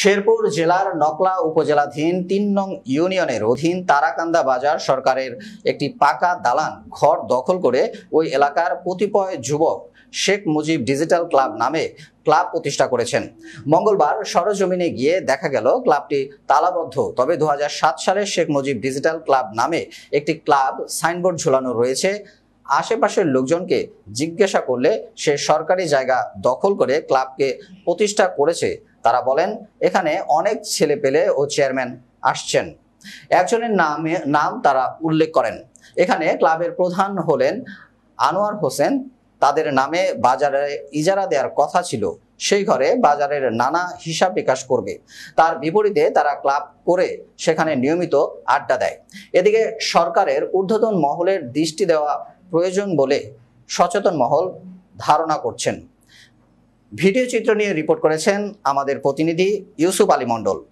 শেরপুর জেলার নকলা উপজেলাধীন তিন নং ইউনিয়নের অধীন তারাকান্দা বাজার সরকারের একটি পাকা দালান ঘর দখল করে ওই এলাকার কতিপয় যুবক শেখ মুজিব ডিজিটাল ক্লাব নামে ক্লাব প্রতিষ্ঠা করেছেন মঙ্গলবার সরজমিনে গিয়ে দেখা গেল ক্লাবটি তালাবদ্ধ তবে দু সালে শেখ মুজিব ডিজিটাল ক্লাব নামে একটি ক্লাব সাইনবোর্ড ঝুলানো রয়েছে আশেপাশের লোকজনকে জিজ্ঞাসা করলে সে সরকারি জায়গা দখল করে ক্লাবকে প্রতিষ্ঠা করেছে তারা বলেন এখানে অনেক ছেলে পেলে ও চেয়ারম্যান আসছেন একজনের নামে নাম তারা উল্লেখ করেন এখানে ক্লাবের প্রধান হলেন আনোয়ার হোসেন তাদের নামে বাজারে ইজারা দেওয়ার কথা ছিল সেই ঘরে বাজারের নানা হিসাব বিকাশ করবে তার বিপরীতে তারা ক্লাব করে সেখানে নিয়মিত আড্ডা দেয় এদিকে সরকারের ঊর্ধ্বতন মহলের দৃষ্টি দেওয়া প্রয়োজন বলে সচেতন মহল ধারণা করছেন ভিডিও চিত্র নিয়ে রিপোর্ট করেছেন আমাদের প্রতিনিধি ইউসুফ আলী মণ্ডল